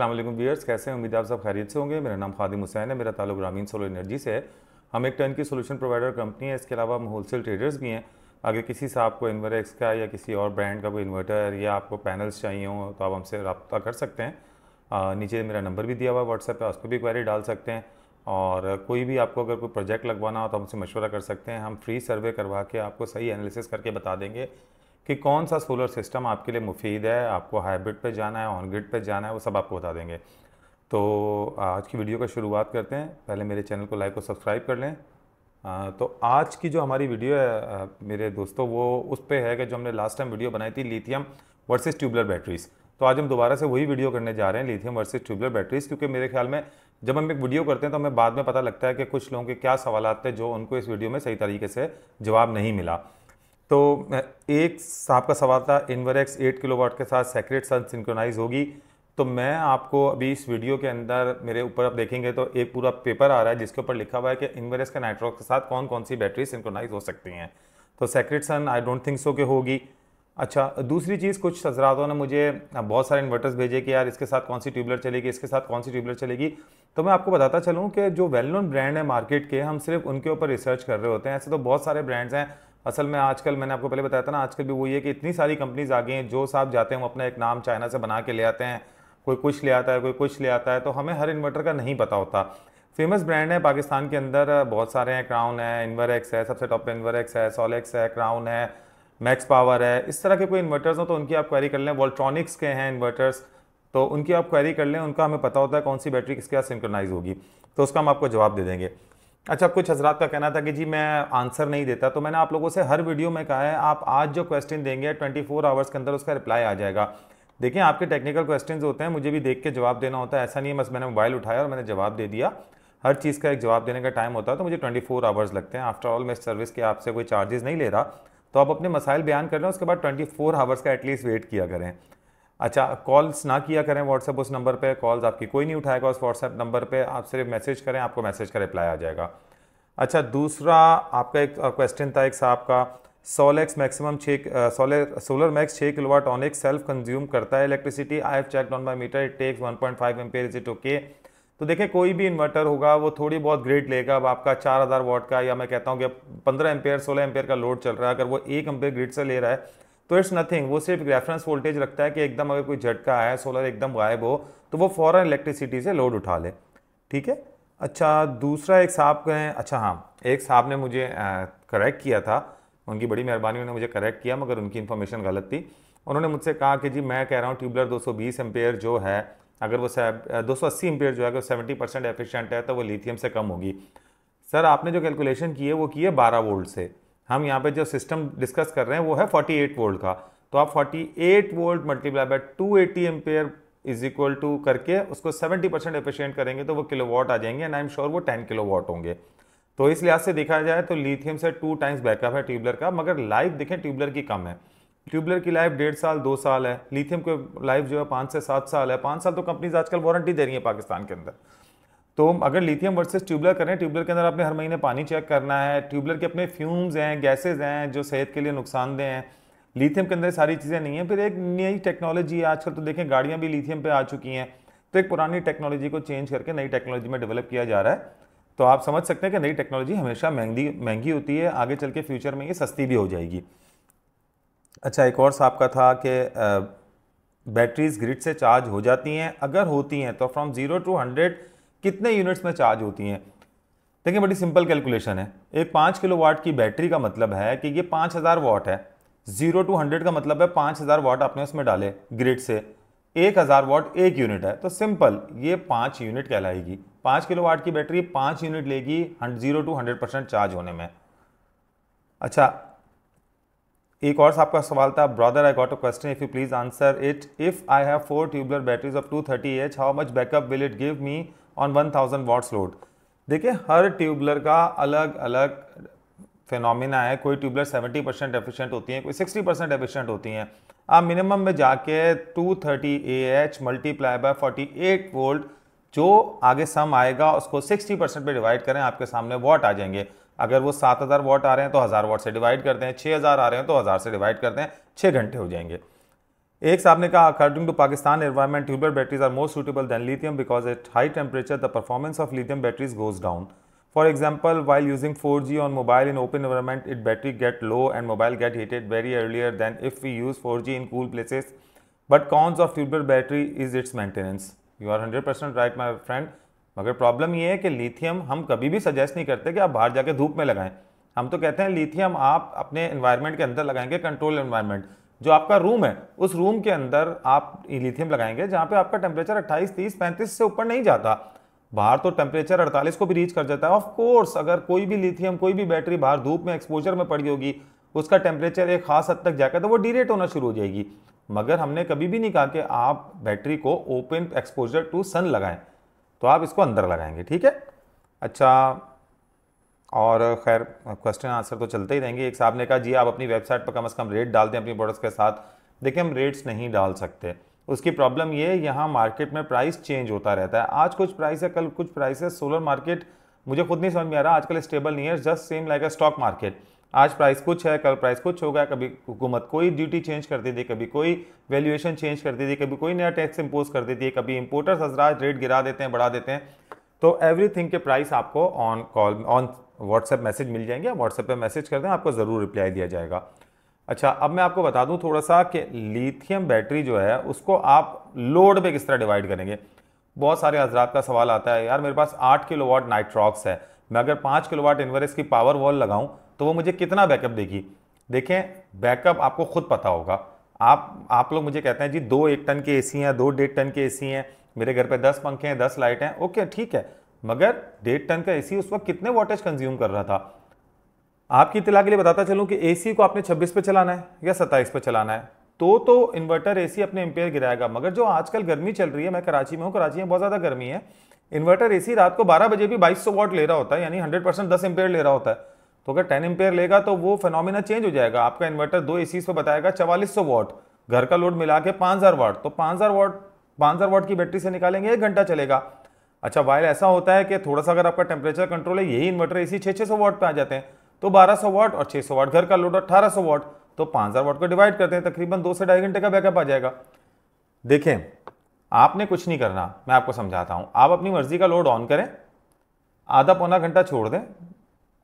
अल्लाम वीयर्स कैसे हैं उम्मीद आप सब खैरियत से होंगे मेरा नाम खादिम हुसैन है मेरा ताल्लुक ग्रामीण सोलर एनर्जी से है हम एक टर्न की सोल्यूशन प्रोवाइडर कंपनी है इसके अलावा हम होलसेल ट्रेडर्स भी हैं अगर किसी से आपको एक्स का या किसी और ब्रांड का कोई इन्वर्टर या आपको पैनल्स चाहिए हों तो आप हमसे रबता कर सकते हैं आ, नीचे मेरा नंबर भी दिया हुआ है व्हाट्सएप पर उसको भी क्वारी डाल सकते हैं और कोई भी आपको अगर कोई प्रोजेक्ट लगवाना हो तो हमसे मशवरा कर सकते हैं हम फ्री सर्वे करवा के आपको सही एनालिसिस करके बता देंगे कि कौन सा सोलर सिस्टम आपके लिए मुफीद है आपको हाइब्रिड पे जाना है ऑन ग्रिड पे जाना है वो सब आपको बता देंगे तो आज की वीडियो का शुरुआत करते हैं पहले मेरे चैनल को लाइक और सब्सक्राइब कर लें आ, तो आज की जो हमारी वीडियो है मेरे दोस्तों वो उस पर है कि जो हमने लास्ट टाइम वीडियो बनाई थी लिथियम वर्सेस ट्यूबलर बैटरीज़ तो आज हम दोबारा से वही वीडियो करने जा रहे हैं लिथियम वर्सेस ट्यूबलर बैटरीज़ क्योंकि मेरे ख्याल में जब हम एक वीडियो करते हैं तो हमें बाद में पता लगता है कि कुछ लोगों के क्या सवाल थे जो उनको इस वीडियो में सही तरीके से जवाब नहीं मिला तो एक साहब का सवाल था इन्वरेक्स 8 किलोवाट के साथ सेक्रेट सन सिंक्रोनाइज होगी तो मैं आपको अभी इस वीडियो के अंदर मेरे ऊपर आप देखेंगे तो एक पूरा पेपर आ रहा है जिसके ऊपर लिखा हुआ है कि इन्वरेक्स के नाइट्रोक के साथ कौन कौन सी बैटरी सिंक्रोनाइज हो सकती हैं तो सेक्रेट सन आई डोंट थिंक सो के होगी अच्छा दूसरी चीज़ कुछ हजरातों ने मुझे बहुत सारे इन्वर्टर्स भेजे कि यार इसके साथ कौन सी ट्यूबलर चलेगी इसके साथ कौन सी ट्यूबलर चलेगी तो मैं आपको बताता चलूँ कि जो वेल नोन ब्रांड है मार्केट के हम सिर्फ उनके ऊपर रिसर्च कर रहे होते हैं ऐसे तो बहुत सारे ब्रांड्स हैं असल में आजकल मैंने आपको पहले बताया था ना आजकल भी वो ये कि इतनी सारी कंपनीज़ आ गई हैं जो साहब जाते हैं वो अपना एक नाम चाइना से बना के ले आते हैं कोई कुछ ले आता है कोई कुछ ले आता है तो हमें हर इन्वर्टर का नहीं पता होता फेमस ब्रांड है पाकिस्तान के अंदर बहुत सारे हैं क्राउन है इन्वरएक्स है सबसे टॉप पे इन्वरएक्स है सोलेक्स है क्राउन है मैक्स पावर है इस तरह के कोई इन्वर्टर्स हो तो उनकी आप क्वेरी कर लें वॉल्ट्रॉनिक्स के हैं इन्वर्टर्स तो उनकी आप क्वेरी कर लें उनका हमें पता होता है कौन सी बैटरी किसके साथ सिंक्रोनाइज होगी तो उसका हम आपको जवाब दे देंगे अच्छा कुछ हजरात का कहना था कि जी मैं आंसर नहीं देता तो मैंने आप लोगों से हर वीडियो में कहा है आप आज जो क्वेश्चन देंगे 24 आवर्स के अंदर उसका रिप्लाई आ जाएगा देखिए आपके टेक्निकल क्वेश्चन होते हैं मुझे भी देख के जवाब देना होता है ऐसा नहीं है बस मैंने मोबाइल उठाया और मैंने जवाब दे दिया हर चीज़ का एक जवाब देने का टाइम होता है तो मुझे ट्वेंटी आवर्स लगते हैं आफ्टर ऑल मैं सर्विस के आपसे कोई चार्जेस नहीं ले रहा तो आप अपने मसाइल बयान कर रहे हैं उसके बाद ट्वेंटी आवर्स का एटलीस्ट वेट किया करें अच्छा कॉल्स ना किया करें व्हाट्सएप उस नंबर पे कॉल्स आपकी कोई नहीं उठाएगा उस व्हाट्सएप नंबर पे आप सिर्फ मैसेज करें आपको मैसेज का रिप्लाई आ जाएगा अच्छा दूसरा आपका एक क्वेश्चन था एक साहब का सोलैक्स मैक्सिमम छः सोलर सोलर मैक्स छः किलो वाट ऑनिक सेल्फ कंज्यूम करता है electricity I have check on my meter it takes one point five ampere is it okay तो देखें कोई भी इन्वर्टर होगा वो थोड़ी बहुत ग्रेड लेगा अब आपका चार हज़ार वाट का या मैं कहता हूँ कि पंद्रह एम्पेयर सोलह एम्पेयर का लोड चल रहा है अगर वो एक एम्पेयर ग्रिड से ले रहा है तो इट्स नथिंग वो सिर्फ रेफरेंस वोल्टेज रखता है कि एकदम अगर कोई झटका आया सोलर एकदम गायब हो तो वो फ़ौरन इलेक्ट्रिसिटी से लोड उठा ले ठीक है अच्छा दूसरा एक साहब कहें अच्छा हाँ एक साहब ने मुझे करेक्ट किया था उनकी बड़ी मेहरबानी उन्होंने मुझे करेक्ट किया मगर उनकी इन्फॉर्मेशन गलत थी उन्होंने मुझसे कहा कि जी मैं कह रहा हूँ ट्यूबलर 220 एम्पेयर जो है अगर वो दो सौ अस्सी एम्पेयर जो है अगर सेवेंटी परसेंट एफिशेंट है तो वो लिथियम से कम होगी सर आपने जो कैलकुलेशन की है वो की है बारह वोल्ट से हम यहाँ पे जो सिस्टम डिस्कस कर रहे हैं वो है 48 वोल्ट का तो आप 48 volt multiply by 280 eighty ampere is equal to करके उसको 70 परसेंट एफिशियंट करेंगे तो वो किलो वॉट आ जाएंगे एंड आई एम श्योर वो 10 वॉट होंगे तो इस लिहाज से देखा जाए तो लिथियम से टू टाइम्स बैकअप है ट्यूबलर का मगर लाइफ देखें ट्यूबलर की कम है ट्यूबलर की लाइफ डेढ़ साल दो साल है लिथियम की लाइफ जो है पाँच से सात साल है पाँच साल तो कंपनीज आजकल वारंटी दे रही है पाकिस्तान के अंदर तो अगर लिथियम वर्सेस ट्यूबलर करें ट्यूबलर के अंदर आपने हर महीने पानी चेक करना है ट्यूबलर के अपने फ्यूम्स हैं गैसेज हैं जो सेहत के लिए नुकसानदेह हैं लिथियम के अंदर सारी चीज़ें नहीं हैं फिर एक नई टेक्नोलॉजी है आजकल तो देखें गाड़ियाँ भी लिथियम पर आ चुकी हैं तो एक पुरानी टेक्नोलॉजी को चेंज करके नई टेक्नोलॉजी में डेवलप किया जा रहा है तो आप समझ सकते हैं कि नई टेक्नोलॉजी हमेशा महंगी महंगी होती है आगे चल के फ्यूचर में ये सस्ती भी हो जाएगी अच्छा एक और साहब का था कि बैटरीज ग्रिड से चार्ज हो जाती हैं अगर होती हैं तो फ्रॉम ज़ीरो टू हंड्रेड कितने यूनिट्स में चार्ज होती हैं देखिए बड़ी सिंपल कैलकुलेशन है एक पाँच किलो वाट की बैटरी का मतलब है कि ये पाँच हज़ार वाट है जीरो टू हंड्रेड का मतलब है पाँच हज़ार वाट आपने उसमें डाले ग्रिड से एक हज़ार वाट एक यूनिट है तो सिंपल ये पाँच यूनिट कहलाएगी पाँच किलो वाट की बैटरी पाँच यूनिट लेगी zero to hundred percent charge होने में अच्छा एक और साहब का सवाल था brother I got a question if you please answer it if I have four tubular batteries of two thirty H how much backup will it give me on one thousand watts load देखिए हर tubular का अलग अलग phenomena है कोई tubular 70 percent efficient होती है कोई 60 परसेंट एफिशेंट होती हैं आप मिनिमम में जाके 230 thirty A H multiply by forty volt जो आगे सम आएगा उसको 60 परसेंट पर डिवाइड करें आपके सामने वॉट आ जाएंगे अगर वो 7000 वॉट आ रहे हैं तो हजार वॉट से डिवाइड करते हैं 6000 आ रहे हैं तो हजार से डिवाइड करते हैं छः घंटे हो जाएंगे एक साहब ने कहा according to Pakistan environment tubular batteries are more suitable than lithium because at high temperature the performance of lithium batteries goes down for example while using four G on mobile in open environment it battery get low and mobile get heated very earlier than if we use four G in cool places but cons of tubular battery is it's maintenance you are hundred percent right my friend मगर problem ये है कि lithium हम कभी भी suggest नहीं करते कि आप बाहर जाके धूप में लगाएं हम तो कहते हैं लिथियम आप अपने इन्वायरमेंट के अंदर लगाएंगे कंट्रोल इन्वायरमेंट जो आपका रूम है उस रूम के अंदर आप लिथियम लगाएंगे जहाँ पे आपका टेम्परेचर 28, 30, 35 से ऊपर नहीं जाता बाहर तो टेम्परेचर 48 को भी रीच कर जाता है ऑफ कोर्स अगर कोई भी लिथियम कोई भी बैटरी बाहर धूप में एक्सपोजर में पड़ी होगी उसका टेम्परेचर एक खास हद तक जाकर तो वो डीरेट होना शुरू हो जाएगी मगर हमने कभी भी नहीं कहा कि आप बैटरी को ओपन एक्सपोजर टू सन लगाएं तो आप इसको अंदर लगाएंगे ठीक है अच्छा और खैर क्वेश्चन आंसर तो चलते ही रहेंगे एक साहब ने कहा जी आप अपनी वेबसाइट पर कम अज़ कम रेट डाल दें अपनी प्रोडक्ट्स के साथ देखिए हम रेट्स नहीं डाल सकते उसकी प्रॉब्लम ये यहाँ मार्केट में प्राइस चेंज होता रहता है आज कुछ प्राइस है कल कुछ प्राइस है सोलर मार्केट मुझे खुद नहीं समझ में आ रहा आजकल स्टेबल नहीं है just same like a stock market आज प्राइस कुछ है कल प्राइस कुछ होगा कभी हुकूमत कोई ड्यूटी चेंज कर देती कभी कोई वैल्यूएशन चेंज कर देती कभी कोई नया टैक्स इम्पोज कर देती है कभी इम्पोर्टर्स हजरा रेट गिरा देते हैं बढ़ा देते हैं तो एवरीथिंग के प्राइस आपको on call on WhatsApp message मिल जाएंगे आप व्हाट्सएप पर मैसेज कर दें आपको ज़रूर रिप्लाई दिया जाएगा अच्छा अब मैं आपको बता दूं थोड़ा सा कि लिथियम बैटरी जो है उसको आप लोड पे किस तरह डिवाइड करेंगे बहुत सारे हजरात का सवाल आता है यार मेरे पास आठ किलो वाट नाइट्रॉक्स है मैं अगर पाँच किलो वाट इन्वर्स की पावर वॉल लगाऊं तो वो मुझे कितना बैकअप देगी देखें बैकअप आपको खुद पता होगा आप आप लोग मुझे कहते हैं जी दो एक टन के ए हैं दो डेढ़ टन के ए हैं मेरे घर पर दस पंखे हैं दस लाइट हैं ओके ठीक है मगर डेढ़ टन का एसी उस वक्त कितने वॉटेज कंज्यूम कर रहा था आपकी इतला के लिए बताता चलूं कि एसी को आपने 26 पे चलाना है या 27 पे चलाना है तो तो इन्वर्टर एसी अपने एम्पेयर गिराएगा मगर जो आजकल गर्मी चल रही है मैं कराची में हूँ कराची में बहुत ज़्यादा गर्मी है इन्वर्टर एसी रात को 12 बजे भी 2200 वॉट ले रहा होता है यानी 100 परसेंट दस एम्पेयर ले रहा होता है तो अगर 10 एम्पेयर लेगा तो वो फेनोमिना चेंज हो जाएगा आपका इन्वर्टर दो ए पर बताएगा चवालीस वॉट घर का लोड मिला के पाँच वाट तो पाँच हज़ार वाट पाँच वाट की बैटरी से निकालेंगे एक घंटा चलेगा अच्छा वायल ऐसा होता है कि थोड़ा सा अगर आपका टेम्परेचर कंट्रोल है यही इन्वर्टर इसी छः छः सौ वाट पे आ जाते हैं तो सौ वाट और सौ वाट घर का लोड अट्ठारह सौ वाट तो हजार वाट को डिवाइड करते हैं तकरीबन दो से ढाई घंटे का बैकअप आ जाएगा देखें आपने कुछ नहीं करना मैं आपको समझाता हूँ आप अपनी मर्जी का लोड ऑन करें आधा पौना घंटा छोड़ दें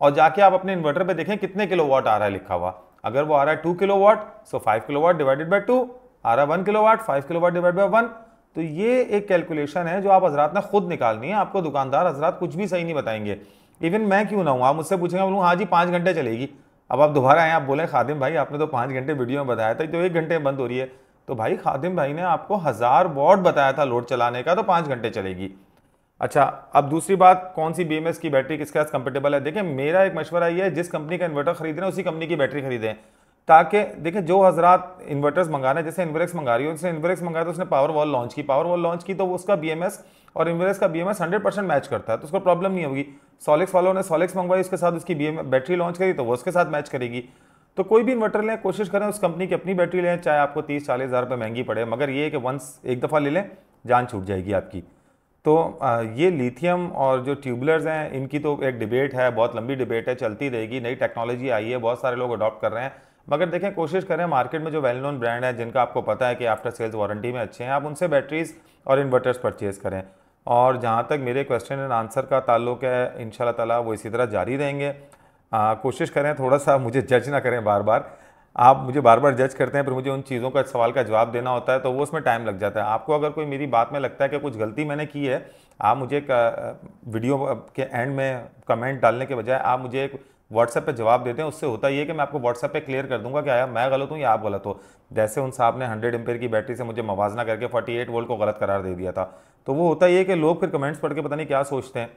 और जाके आप अपने इन्वर्टर पर देखें कितने किलो वाट आ रहा है लिखा हुआ अगर वो आ रहा है two kilowatt so five kilowatt divided by two आ रहा है one kilowatt five kilowatt divide by one तो ये एक कैलकुलेशन है जो आप हजरात ने खुद निकालनी है आपको दुकानदार हजरात कुछ भी सही नहीं बताएंगे इवन मैं क्यों ना हूँ आप मुझसे पूछेंगे बोलूँ हाँ जी पाँच घंटे चलेगी अब आप दोबारा आए आप बोले खादिम भाई आपने तो पाँच घंटे वीडियो में बताया था तो एक घंटे बंद हो रही है तो भाई खादिम भाई ने आपको हज़ार वॉट बताया था लोड चलाने का तो पाँच घंटे चलेगी अच्छा अब दूसरी बात कौन सी बी की बैटरी किसके साथ कंपेटेबल है देखिए मेरा एक मशवरा ये है जिस कंपनी का इन्वर्टर खरीदें उसी कंपनी की बैटरी खरीदें ताकि देखिए जो हजरात इन्वर्टर्स मंगा रहे हैं जैसे इन्वरेक्स मंगा रही हो जैसे इन्वरेक्स मंगाया तो उसने पावर वॉल लॉन्च की पावर वॉल लॉन्च की तो उसका बी और इन्वरेक्स का बी एम मैच करता है तो उसको प्रॉब्लम नहीं होगी सॉलिक्स वालों ने सॉलिक्स मंगवाई उसके साथ उसकी बी बैटरी लॉन्च करी तो वो उसके साथ मैच करेगी तो कोई भी इन्वर्टर लें कोशिश करें उस कंपनी की अपनी बैटरी लें चाहे आपको तीस चालीस हज़ार रुपये महंगी पड़े मगर ये कि वंस एक दफ़ा ले लें जान छूट जाएगी आपकी तो ये लिथियम और जो ट्यूबलर्स हैं इनकी तो एक डिबेट है बहुत लंबी डिबेट है चलती रहेगी नई टेक्नोलॉजी आई है बहुत सारे लोग अडॉप्ट कर रहे हैं मगर देखें कोशिश करें मार्केट में जो वेल नोन ब्रांड है जिनका आपको पता है कि आफ्टर सेल्स वारंटी में अच्छे हैं आप उनसे बैटरीज और इन्वर्टर्स परचेज़ करें और जहाँ तक मेरे क्वेश्चन एंड आंसर का ताल्लुक है इन ताला वो इसी तरह जारी रहेंगे आ, कोशिश करें थोड़ा सा मुझे जज ना करें बार बार आप मुझे बार बार जज करते हैं फिर मुझे उन चीज़ों का सवाल का जवाब देना होता है तो वो उसमें टाइम लग जाता है आपको अगर कोई मेरी बात में लगता है कि कुछ गलती मैंने की है आप मुझे वीडियो के एंड में कमेंट डालने के बजाय आप मुझे एक व्हाट्सएप पे जवाब देते हैं उससे होता ये कि मैं आपको व्हाट्सएप पे क्लियर कर दूंगा कि आया मैं गलत हूँ या आप गलत हो जैसे उन साहब ने हंड्रेड एम्पेयर की बैटरी से मुझे मवाजना करके फोर्टी एट वोल्ट को गलत करार दे दिया था तो वो होता ये कि लोग फिर कमेंट्स पढ़ के पता नहीं क्या सोचते हैं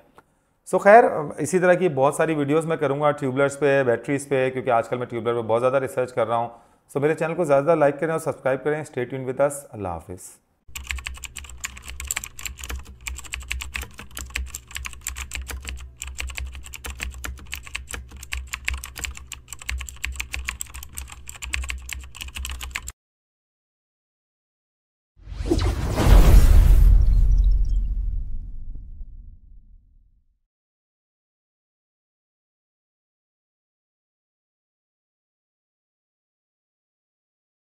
सो so, खैर इसी तरह की बहुत सारी वीडियोज़ मैं करूँगा ट्यूबलर्स पे बैटरीज पे क्योंकि आजकल मैं ट्यूबलर पर बहुत ज़्यादा रिसर्च कर रहा हूँ सो so, मेरे चैनल को ज़्यादा लाइक करें और सब्सक्राइब करें स्टेट यून विद अस अल्लाह हाफिज़